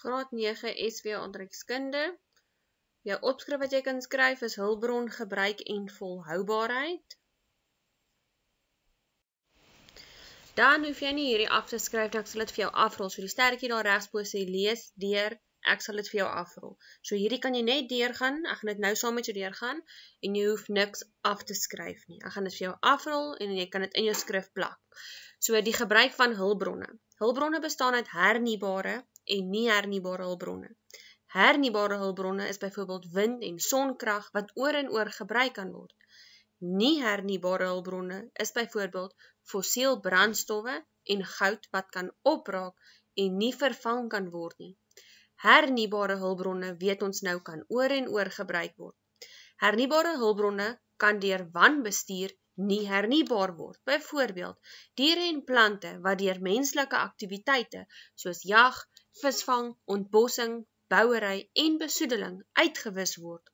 graad 9 SW onderrigskunde. Jou opskrif wat jy kan skryf is hulbron gebruik en volhoubaarheid. Dan hoef jy nie hierdie af te skryf nie, ek sal dit vir jou afrol. So die sterretjie daar regs bo sê lees deur, ek sal dit vir jou afrol. So hierdie kan jy net deurgaan. Ek gaan dit nou saam met jou deurgaan en jy hoef niks af te skryf nie. Ek gaan dit vir jou afrol en jy kan dit in jou skrif plak. So die gebruik van hulbronne. Hulbronne bestaan uit hernubare, en nie hernubare hulpbronne. Hernubare hulpbronne is byvoorbeeld wind en sonkrag wat oor en oor gebruik kan word. Nie hernubare hulpbronne is byvoorbeeld fossiel brandstowwe en goud wat kan opraak en nie vervang kan word nie. Hernubare hulpbronne weet ons nou kan oor en oor gebruik word. Hernubare hulpbronne kan deur wanbestuur nie hernubaar word. Byvoorbeeld, diere en plante wat deur menslike aktiwiteite soos jag, visvang, ontbossing, bouery en besoedeling uitgewis word.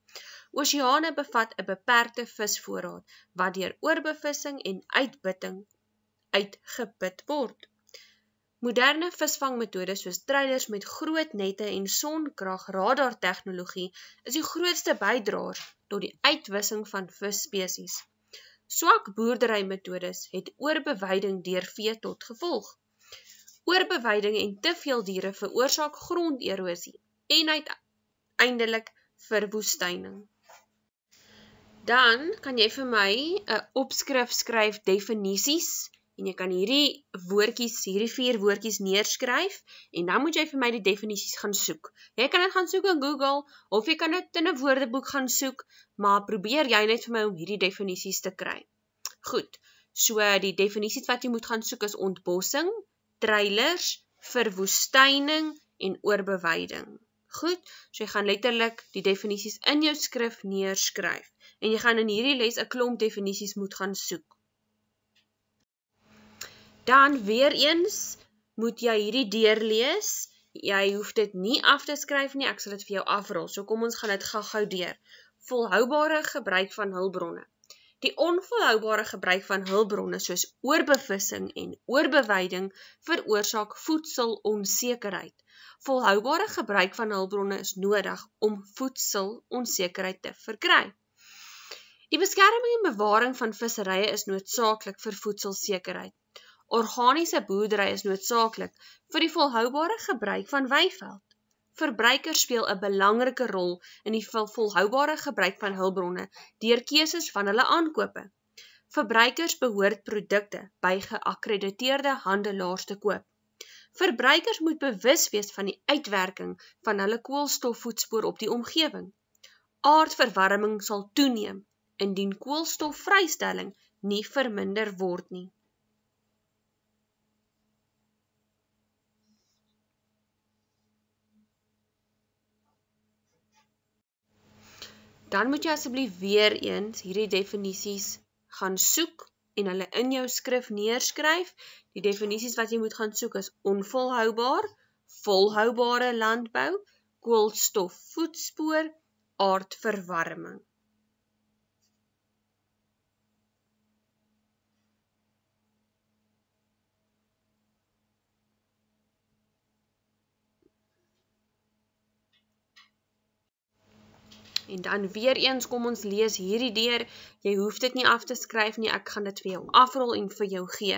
Oseane bevat 'n beperkte visvoorraad wat deur oorbevissing en uitbidding uitgeput word. Moderne visvangmetodes soos treilers met groot nette en sonkrag radartegnologie is die grootste bydraers tot die uitwissing van visspesies. Swak boerderymetodes het oorbeweiding deur vee tot gevolg oorbeweiding en te veel diere veroorzaak gronderosie en uiteindelik verwoestijning. Dan kan jy vir my een opskrif skryf definities en jy kan hierdie woorkies, hierdie vier woorkies neerskryf en dan moet jy vir my die definities gaan soek. Jy kan dit gaan soek in Google of jy kan dit in een woordeboek gaan soek, maar probeer jy net vir my om hierdie definities te kry. Goed, so die definities wat jy moet gaan soek is ontbossing, treilers vir woestyning en oorbeweiding. Goed, so jy gaan letterlik die definisies in jou skrif neerskryf en jy gaan in hierdie les 'n klomp definisies moet gaan soek. Dan weer eens moet jy hierdie deurlees. Jy hoef dit nie af te skryf nie, ek sal dit vir jou afrol. So kom ons gaan dit gou-gou deur. Volhoubare gebruik van hulpbronne die onvolhoubare gebruik van hulpbronne soos oorbevissing en oorbeweiding veroorsaak voedselonsekerheid. Volhoubare gebruik van hulpbronne is nodig om voedselonsekerheid te verkry. Die beskerming en bewaring van visserye is noodsaaklik vir voedselsekerheid. Organiese boerdery is noodsaaklik vir die volhoubare gebruik van weiveld. Verbruikers speel 'n belangrike rol in die volhoubare gebruik van hulpbronne deur keuses van hulle aankope. Verbruikers behoort produkte by geakkrediteerde handelaars te koop. Verbruikers moet bewus wees van die uitwerking van hulle koolstofvoetspoor op die omgewing. Aardverwarming sal toeneem indien koolstofvrystelling nie verminder word nie. dan moet jy asseblief weer eens hierdie definisies gaan soek en hulle in jou skrif neerskryf. Die definisies wat jy moet gaan soek is onvolhoubaar, volhoubare landbou, koolstofvoetspoor, aardverwarming. En dan weer eens kom ons lees hierdie deur. Jy hoef dit nie af te skryf nie. Ek gaan dit vir jou afrol en vir jou gee.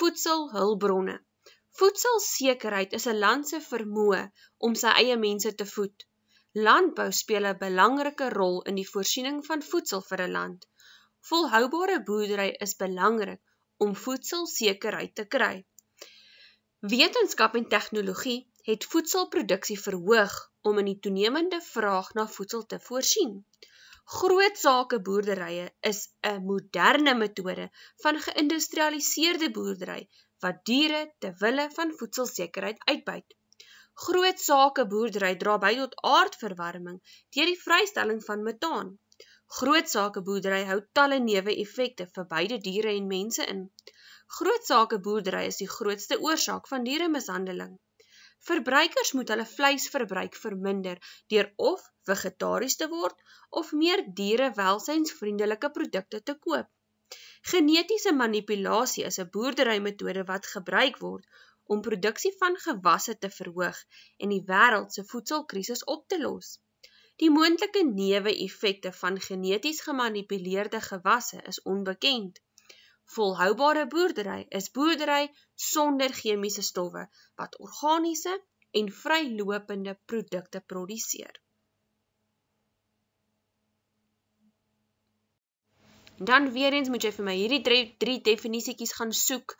Voedsel hulpbronne. Voedselsekerheid is 'n land se vermoë om sy eie mense te voed. Landbou speel 'n belangrike rol in die voorsiening van voedsel vir 'n land. Volhoubare boerdery is belangrik om voedselsekerheid te kry. Wetenskap en tegnologie het voedselproduksie verhoog om in die toenemende vraag na voedsel te voorsien. Groot sake boerderye is 'n moderne metode van geïndustrialiseerde boerdery wat diere ter wille van voedselsekerheid uitbuit. Groot sake boerdery dra by tot aardverwarming deur die vrystelling van metaan. Groot sake boerdery hou talle neuwe effekte vir beide diere en mense in. Groot sake boerdery is die grootste oorsaak van dieremishandeling. Verbruikers moet hulle vleisverbruik verminder deur of vegetaries te word of meer dierewelsynsvriendelike produkte te koop. Genetiese manipulasie is 'n boerderymetode wat gebruik word om produksie van gewasse te verhoog en die wêreld se voedselkrisis op te los. Die moontlike neuweffekte van geneties gemanipuleerde gewasse is onbekend. Volhoubare boerdery is boerdery sonder chemiese stowwe wat organiese en vrylopende produkte produseer. Dan weer eens moet jy vir my hierdie drie, drie definisietjies gaan soek: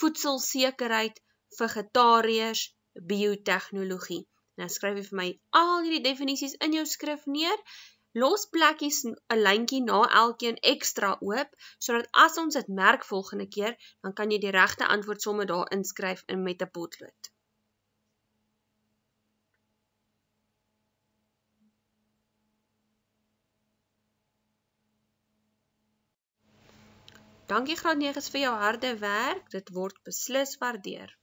voedselsekerheid, vegetariërs, biotehnologie. Nou skryf jy vir my al hierdie definisies in jou skrif neer Los plekkies 'n lyntjie na elkeen ekstra oop sodat as ons dit merk volgende keer, dan kan jy die regte antwoord sommer daar inskryf in met 'n potlood. Dankie graad 9s vir jou harde werk. Dit word beslis waardeer.